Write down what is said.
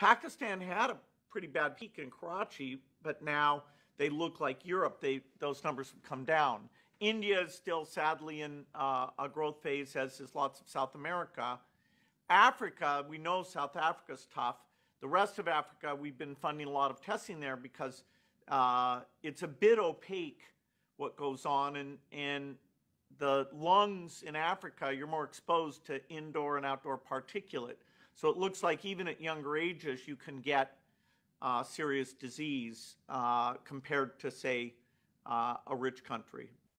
Pakistan had a pretty bad peak in Karachi, but now they look like Europe. They, those numbers have come down. India is still sadly in uh, a growth phase, as is lots of South America. Africa, we know South Africa is tough. The rest of Africa, we've been funding a lot of testing there because uh, it's a bit opaque what goes on, and, and the lungs in Africa, you're more exposed to indoor and outdoor particulate. So it looks like even at younger ages, you can get uh, serious disease uh, compared to, say, uh, a rich country.